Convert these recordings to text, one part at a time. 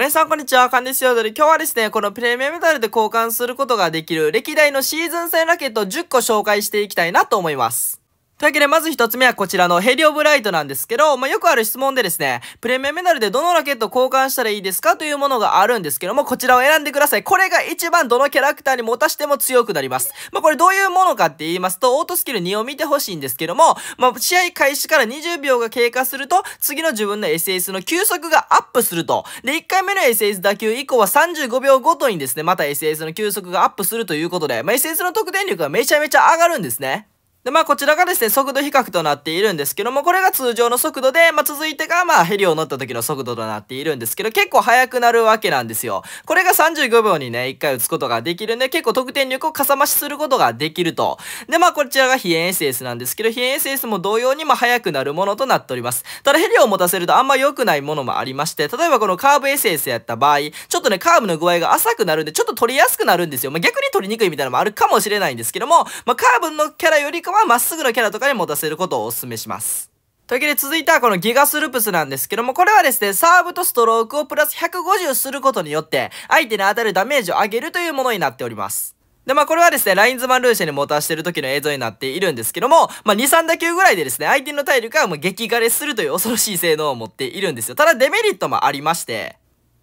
皆さんこんにちは、カンデスヨードリ。今日はですね、このプレミアメタルで交換することができる歴代のシーズン戦ラケット10個紹介していきたいなと思います。というわけで、まず一つ目はこちらのヘリオブライトなんですけど、まあ、よくある質問でですね、プレミアメダルでどのラケット交換したらいいですかというものがあるんですけども、こちらを選んでください。これが一番どのキャラクターに持たしても強くなります。まあ、これどういうものかって言いますと、オートスキル2を見てほしいんですけども、まあ、試合開始から20秒が経過すると、次の自分の SS の急速がアップすると。で、1回目の SS 打球以降は35秒ごとにですね、また SS の急速がアップするということで、まあ、SS の得点力がめちゃめちゃ上がるんですね。で、まあこちらがですね、速度比較となっているんですけども、これが通常の速度で、まあ続いてが、まあヘリを乗った時の速度となっているんですけど、結構速くなるわけなんですよ。これが35秒にね、1回打つことができるんで、結構得点力をかさ増しすることができると。で、まあこちらが非遠 SS なんですけど、非遠 SS も同様にまあ速くなるものとなっております。ただヘリを持たせるとあんま良くないものもありまして、例えばこのカーブ SS やった場合、ちょっとね、カーブの具合が浅くなるんで、ちょっと取りやすくなるんですよ。まあ逆に取りにくいみたいなのもあるかもしれないんですけども、まあカーブのキャラよりかくはまっすぐのキャラとかに持たせることをお勧めします。というわけで続いてはこのギガスループスなんですけども、これはですね、サーブとストロークをプラス150することによって、相手に当たるダメージを上げるというものになっております。で、まあこれはですね、ラインズマンルーシェに持たしてる時の映像になっているんですけども、まあ2、3打球ぐらいでですね、相手の体力はもう激枯れするという恐ろしい性能を持っているんですよ。ただデメリットもありまして、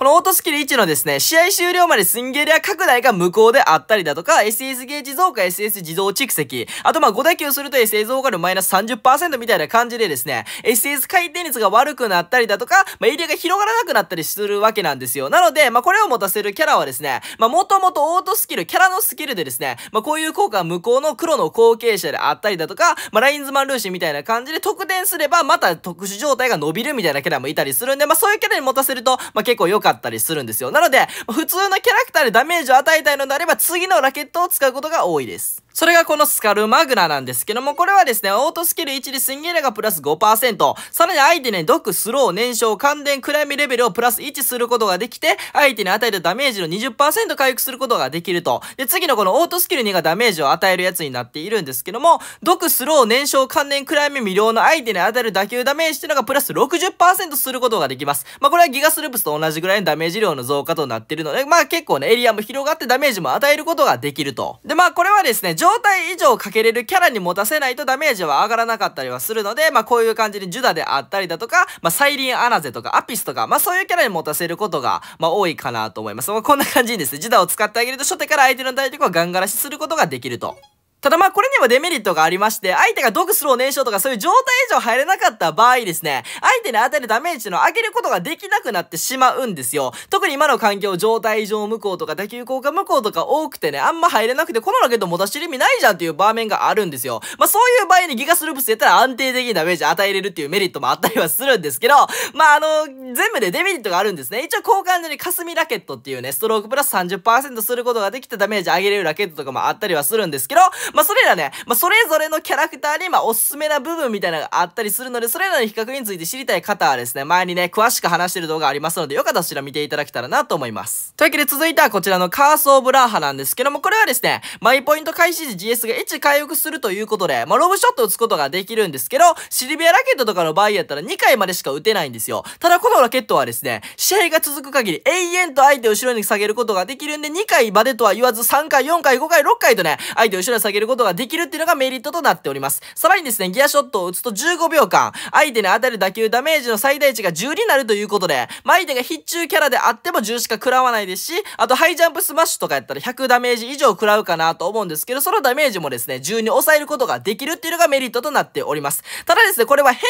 このオートスキル1のですね、試合終了までスンゲリア拡大が無効であったりだとか、SS ゲージ増加、SS 自動蓄積、あとまあ5打球すると SS 増加のマイナス30%みたいな感じでですね、SS 回転率が悪くなったりだとか、まあ、エリアが広がらなくなったりするわけなんですよ。なので、まあ、これを持たせるキャラはですね、まあ、もともとオートスキル、キャラのスキルでですね、まあ、こういう効果は無効の黒の後継者であったりだとか、まあ、ラインズマンルーシーみたいな感じで得点すれば、また特殊状態が伸びるみたいなキャラもいたりするんで、まあ、そういうキャラに持たせると、まあ、結構良かかったりするんですよ。なので、普通のキャラクターでダメージを与えたいのであれば、次のラケットを使うことが多いです。それがこのスカルマグナなんですけども、これはですね、オートスキル1でスンゲラがプラス5%、さらに相手に毒、スロー、燃焼、感電、暗闇レベルをプラス1することができて、相手に与えたダメージの20%回復することができると。で、次のこのオートスキル2がダメージを与えるやつになっているんですけども、毒、スロー、燃焼、関連、暗闇、未了の相手に与える打球ダメージっていうのがプラス60%することができます。まあ、これはギガスループスと同じぐらいね、ダメージ量の増加となってるので、まあ結構ね、エリアも広がってダメージも与えることができると。で、まあこれはですね、状態以上かけれるキャラに持たせないとダメージは上がらなかったりはするので、まあこういう感じでジュダであったりだとか、まあサイリンアナゼとかアピスとか、まあそういうキャラに持たせることが、まあ多いかなと思います。まあこんな感じにですね、ジュダを使ってあげると初手から相手の体力をガンガラシすることができると。ただまあこれにもデメリットがありまして、相手が毒スロー燃焼とかそういう状態以上入れなかった場合ですね、相手に与えるダメージの上げることができなくなってしまうんですよ。特に今の環境、状態異常無効とか打球効果無効とか多くてね、あんま入れなくて、このラケット持たしてる意味ないじゃんっていう場面があるんですよ。まあそういう場合にギガスループスやったら安定的にダメージ与えれるっていうメリットもあったりはするんですけど、まああの、全部でデメリットがあるんですね。一応交換所に霞ラケットっていうね、ストロークプラス30%することができてダメージ上げれるラケットとかもあったりはするんですけど、まあ、それらね、まあ、それぞれのキャラクターに、まあ、おすすめな部分みたいなのがあったりするので、それらの比較について知りたい方はですね、前にね、詳しく話してる動画ありますので、よかったらそちら見ていただけたらなと思います。というわけで続いてはこちらのカーソーブラーハなんですけども、これはですね、マイポイント開始時 GS が1回復するということで、まあ、ロブショット打つことができるんですけど、シルビアラケットとかの場合やったら2回までしか打てないんですよ。ただこのラケットはですね、試合が続く限り永遠と相手を後ろに下げることができるんで、2回までとは言わず3回、4回、5回、6回とね、相手を後ろに下げるげることができるっていうのがメリットとなっております。さらにですね、ギアショットを打つと15秒間、相手に当たる打球ダメージの最大値が10になるということで、まあ、相手が必中キャラであっても10しか食らわないですし、あとハイジャンプスマッシュとかやったら100ダメージ以上食らうかなと思うんですけど、そのダメージもですね、10に抑えることができるっていうのがメリットとなっております。ただですね、これは返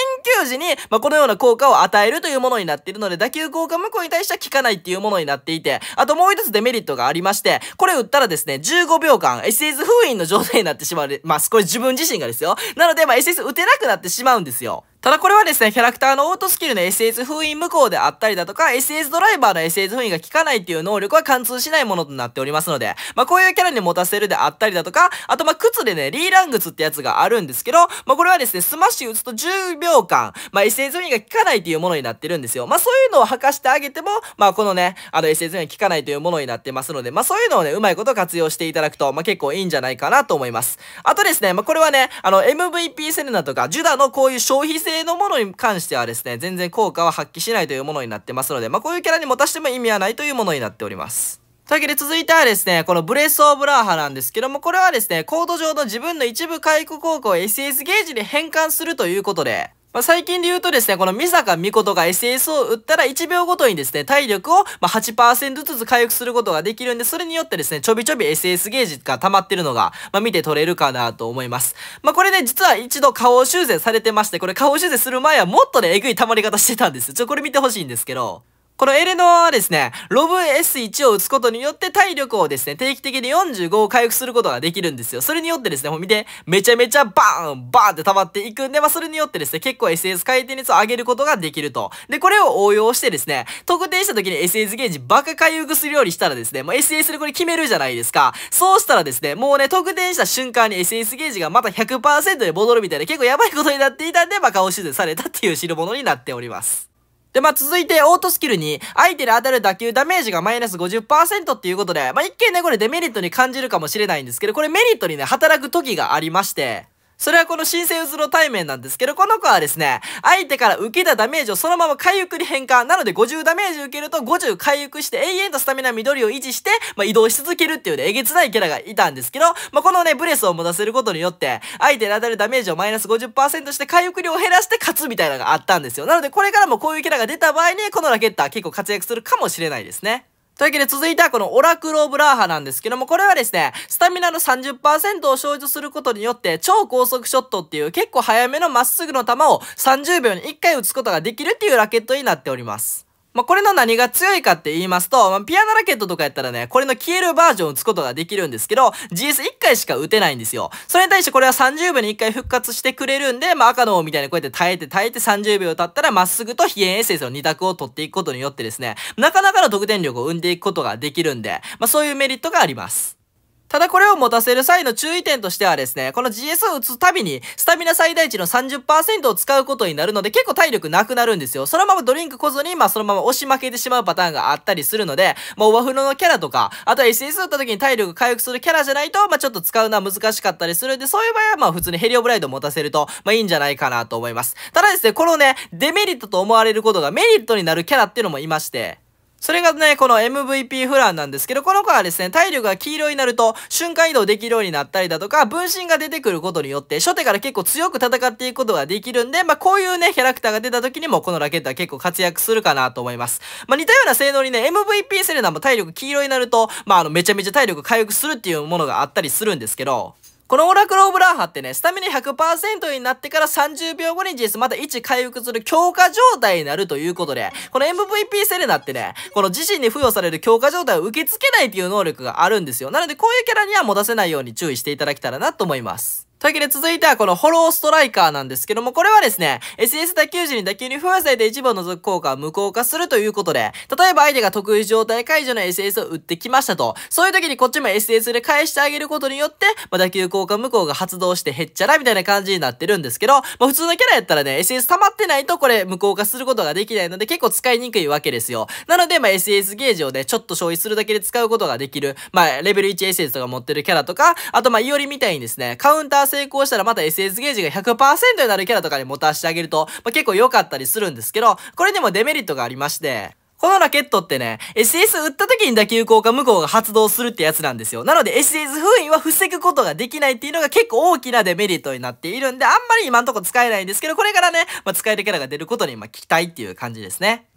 球時に、まあ、このような効果を与えるというものになっているので、打球効果無効に対しては効かないっていうものになっていて、あともう一つデメリットがありまして、これ打ったらですね、15秒間、SS 封印の状態になってしまう。まあ、これ自分自身がですよ。なので、まあ、SS 打てなくなってしまうんですよ。ただこれはですね、キャラクターのオートスキルの SS 封印無効であったりだとか、SS ドライバーの SS 封印が効かないっていう能力は貫通しないものとなっておりますので、まあこういうキャラに持たせるであったりだとか、あとまあ靴でね、リーラン靴ってやつがあるんですけど、まあこれはですね、スマッシュ打つと10秒間、まあ SS 封印が効かないっていうものになってるんですよ。まあそういうのを吐かしてあげても、まあこのね、あの SS 封印が効かないというものになってますので、まあそういうのをね、うまいこと活用していただくと、まあ結構いいんじゃないかなと思います。あとですね、まあこれはね、あの MVP セレナとか、ジュダのこういう消費性性のものに関してはですね、全然効果は発揮しないというものになってますので、まあ、こういうキャラに持たしても意味はないというものになっております。というわけで続いてはですね、このブレス・オブ・ラーハなんですけども、これはですね、コード上の自分の一部回復効果を SS ゲージに変換するということで、まあ、最近で言うとですね、この美坂美琴が SS を打ったら1秒ごとにですね、体力をま8%ずつ回復することができるんで、それによってですね、ちょびちょび SS ゲージが溜まってるのが、まあ、見て取れるかなと思います。まあ、これね、実は一度顔修正されてまして、これ顔修正する前はもっとね、えぐい溜まり方してたんです。ちょ、これ見てほしいんですけど。このエレノアはですね、ロブ S1 を打つことによって体力をですね、定期的に45を回復することができるんですよ。それによってですね、もう見て、めちゃめちゃバーンバーンって溜まっていくんで、まあ、それによってですね、結構 SS 回転率を上げることができると。で、これを応用してですね、特定した時に SS ゲージバカ回復するようにしたらですね、もう SS でこれ決めるじゃないですか。そうしたらですね、もうね、特定した瞬間に SS ゲージがまた100%で戻るみたいな結構やばいことになっていたんで、まあ顔しでされたっていう代物になっております。で、まあ、続いて、オートスキルに、相手に当たる打球ダメージがマイナス50%っていうことで、まあ、一見ね、これデメリットに感じるかもしれないんですけど、これメリットにね、働く時がありまして、それはこの新生うつろ対面なんですけど、この子はですね、相手から受けたダメージをそのまま回復に変換。なので50ダメージ受けると50回復して永遠とスタミナ緑を維持して、まあ、移動し続けるっていうね、えげつないキャラがいたんですけど、まあ、このね、ブレスを持たせることによって、相手に当たるダメージをマイナス50%して回復量を減らして勝つみたいなのがあったんですよ。なのでこれからもこういうキャラが出た場合に、このラケッター結構活躍するかもしれないですね。というわけで続いてはこのオラクロブラーハなんですけども、これはですね、スタミナの30%を消除することによって超高速ショットっていう結構早めのまっすぐの球を30秒に1回打つことができるっていうラケットになっております。まあ、これの何が強いかって言いますと、まあ、ピアノラケットとかやったらね、これの消えるバージョンを打つことができるんですけど、GS1 回しか打てないんですよ。それに対してこれは30秒に1回復活してくれるんで、まあ、赤の王みたいにこうやって耐えて耐えて30秒経ったら、まっすぐと非炎エッセンスの2択を取っていくことによってですね、なかなかの得点力を生んでいくことができるんで、まあ、そういうメリットがあります。ただこれを持たせる際の注意点としてはですね、この GS を打つたびに、スタミナ最大値の30%を使うことになるので、結構体力なくなるんですよ。そのままドリンク来ずに、まあそのまま押し負けてしまうパターンがあったりするので、まあオワフロのキャラとか、あとは SS 打った時に体力回復するキャラじゃないと、まあちょっと使うのは難しかったりするんで、そういう場合はまあ普通にヘリオブライド持たせると、まあいいんじゃないかなと思います。ただですね、このね、デメリットと思われることがメリットになるキャラっていうのもいまして、それがね、この MVP フランなんですけど、この子はですね、体力が黄色になると瞬間移動できるようになったりだとか、分身が出てくることによって、初手から結構強く戦っていくことができるんで、まあ、こういうね、キャラクターが出た時にもこのラケットは結構活躍するかなと思います。まあ、似たような性能にね、MVP セレナも体力黄色になると、まあ、あの、めちゃめちゃ体力回復するっていうものがあったりするんですけど、このオラクローブラーハってね、スタミナ100%になってから30秒後に実また位置回復する強化状態になるということで、この MVP セレナってね、この自身に付与される強化状態を受け付けないっていう能力があるんですよ。なのでこういうキャラには持たせないように注意していただけたらなと思います。というわけで続いてはこのホローストライカーなんですけども、これはですね、s s 打球時に打球に不安されて一部を除く効果は無効化するということで、例えば相手が得意状態解除の SS を打ってきましたと、そういう時にこっちも SS で返してあげることによって、まあ、打球効果無効が発動して減っちゃらみたいな感じになってるんですけど、まあ、普通のキャラやったらね、SS 溜まってないとこれ無効化することができないので結構使いにくいわけですよ。なので、まあ、SS ゲージをね、ちょっと消費するだけで使うことができる、まあ、レベル 1SS とか持ってるキャラとか、あとまあ、いおりみたいにですね、カウンター成功したらまた SS ゲージが100%になるキャラとかに持たせてあげると、まあ、結構良かったりするんですけど、これにもデメリットがありまして、このラケットってね、SS 打った時に打球効果無効が発動するってやつなんですよ。なので SS 封印は防ぐことができないっていうのが結構大きなデメリットになっているんで、あんまり今んとこ使えないんですけど、これからね、まあ、使えるキャラが出ることにま期待っていう感じですね。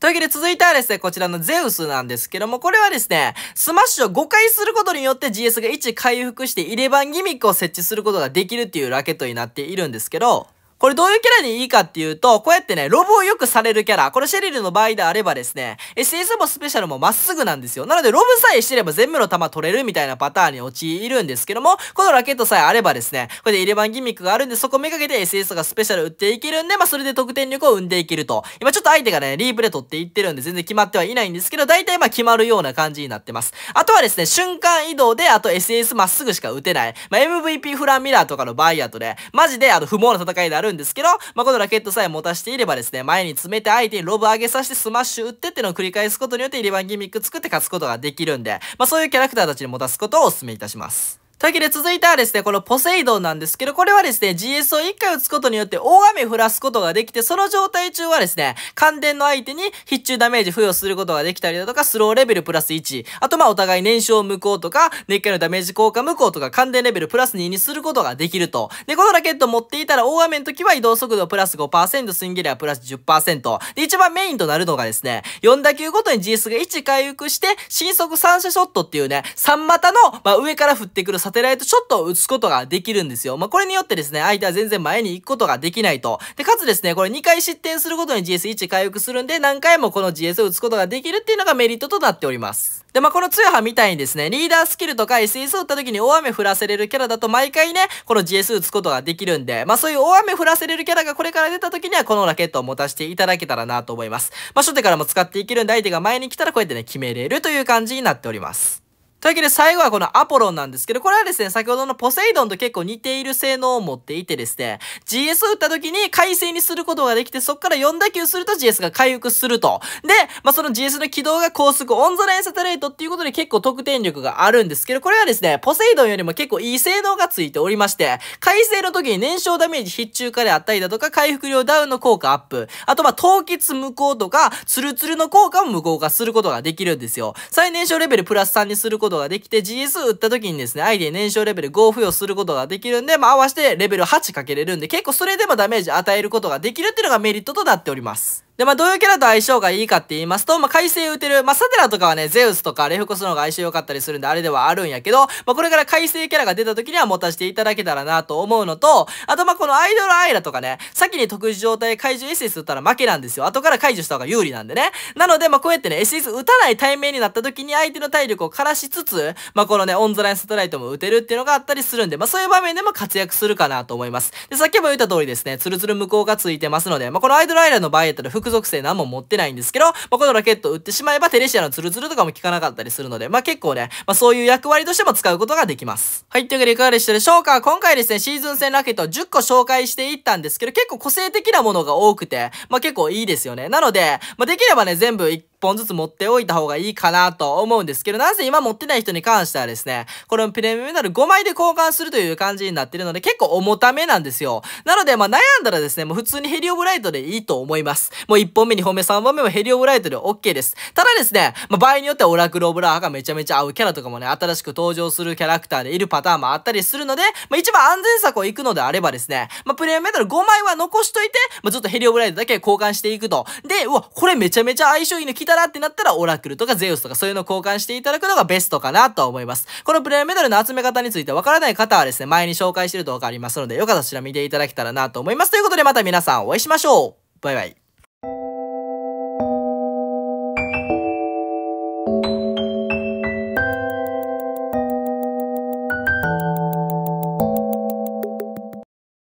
というわけで続いてはですね、こちらのゼウスなんですけども、これはですね、スマッシュを5回することによって GS が1回復して入れ歯ギミックを設置することができるっていうラケットになっているんですけど、これどういうキャラにいいかっていうと、こうやってね、ロブをよくされるキャラ、このシェリルの場合であればですね、SS もスペシャルもまっすぐなんですよ。なので、ロブさえしてれば全部の弾取れるみたいなパターンに陥るんですけども、このラケットさえあればですね、これでイレバンギミックがあるんで、そこめがけて SS がスペシャル打っていけるんで、まあ、それで得点力を生んでいけると。今ちょっと相手がね、リープで取っていってるんで、全然決まってはいないんですけど、大体まあ、決まるような感じになってます。あとはですね、瞬間移動で、あと SS まっすぐしか打てない。まあ、MVP フランミラーとかの場合やとね、マジであの、不毛な戦いであるるんですけど、まあ、このラケットさえ持たしていればですね、前に詰めて相手にロブ上げさせてスマッシュ打ってっていうのを繰り返すことによって、リバンギミック作って勝つことができるんで、まあ、そういうキャラクターたちに持たすことをお勧めいたします。というわけで続いてはですね、このポセイドンなんですけど、これはですね、GS を1回打つことによって大雨降らすことができて、その状態中はですね、感電の相手に必中ダメージ付与することができたりだとか、スローレベルプラス1、あとまお互い燃焼無効とか、熱火のダメージ効果無効とか、感電レベルプラス2にすることができると。で、このラケット持っていたら大雨の時は移動速度プラス5%、スインゲリアプラス10%。で、一番メインとなるのがですね、4打球ごとに GS が1回復して、新速3射ショットっていうね、3股の、ま上から降ってくるサテライトショットを打つことができるんですよ。まあ、これによってですね、相手は全然前に行くことができないと。で、かつですね、これ2回失点するごとに GS1 回復するんで、何回もこの GS を打つことができるっていうのがメリットとなっております。で、まあ、この強派みたいにですね、リーダースキルとか SS を打った時に大雨降らせれるキャラだと毎回ね、この GS 打つことができるんで、まあ、そういう大雨降らせれるキャラがこれから出た時にはこのラケットを持たせていただけたらなと思います。まあ、初手からも使っていけるんで、相手が前に来たらこうやってね、決めれるという感じになっております。というわけで最後はこのアポロンなんですけど、これはですね、先ほどのポセイドンと結構似ている性能を持っていてですね、GS を打った時に回生にすることができて、そこから4打球すると GS が回復すると。で、まあ、その GS の軌道が高速オンザラインサタレートっていうことで結構得点力があるんですけど、これはですね、ポセイドンよりも結構いい性能がついておりまして、回生の時に燃焼ダメージ必中化であったりだとか、回復量ダウンの効果アップ、あとまあ、凍結無効とか、ツルツルの効果を無効化することができるんですよ。再燃焼レベルプラス3にすることことができて、GS 打った時にですね、相手に燃焼レベル5を付与することができるんで、まあ、合わせてレベル8かけれるんで、結構それでもダメージ与えることができるっていうのがメリットとなっております。で、まあ、どういうキャラと相性がいいかって言いますと、まあ、回星打てる、まあ、サテラとかはね、ゼウスとかレフコスの方が相性良かったりするんで、あれではあるんやけど、まあ、これから回星キャラが出た時には持たせていただけたらなと思うのと、あと、ま、このアイドルアイラとかね、先に特殊状態解除 SS 打ったら負けなんですよ。後から解除した方が有利なんでね。なので、まあ、こうやってね、SS 打たない対面になった時に相手の体力を枯らしつつ、まあ、このね、オンザラインストライトも打てるっていうのがあったりするんで、まあ、そういう場面でも活躍するかなと思います。で、さっきも言った通りですね、ツルツル無効がついてますので、まあ、このアイドルアイラの場合やったら属性何も持ってないんですけど、まあ、このラケットを打ってしまえばテレシアのツルツルとかも効かなかったりするので、まあ、結構ね、まあ、そういう役割としても使うことができます。はい、というわけでいかがでしたでしょうか今回ですね、シーズン戦ラケット10個紹介していったんですけど、結構個性的なものが多くて、まあ、結構いいですよね。なので、まあ、できればね、全部1本ずつ持っておいた方がいいかなと思うんですけど、なぜ今持ってない人に関してはですね、これもプレミアムメダル5枚で交換するという感じになってるので、結構重ためなんですよ。なので、まあ悩んだらですね、もう普通にヘリオブライトでいいと思います。もう1本目、2本目、3本目もヘリオブライトで OK です。ただですね、まあ場合によってはオラクルオブラーがめちゃめちゃ合うキャラとかもね、新しく登場するキャラクターでいるパターンもあったりするので、まあ一番安全策を行くのであればですね、まあプレミアムメダル5枚は残しといて、まあちょっとヘリオブライトだけ交換していくと。で、うわ、これめちゃめちゃ相性いいのたなってなったら、オラクルとかゼウスとかそういうの交換していただくのがベストかなと思います。このプレイメダルの集め方についてわからない方はですね、前に紹介してる動画ありますので、よかったらそちら見ていただけたらなと思います。ということでまた皆さんお会いしましょうバイバイ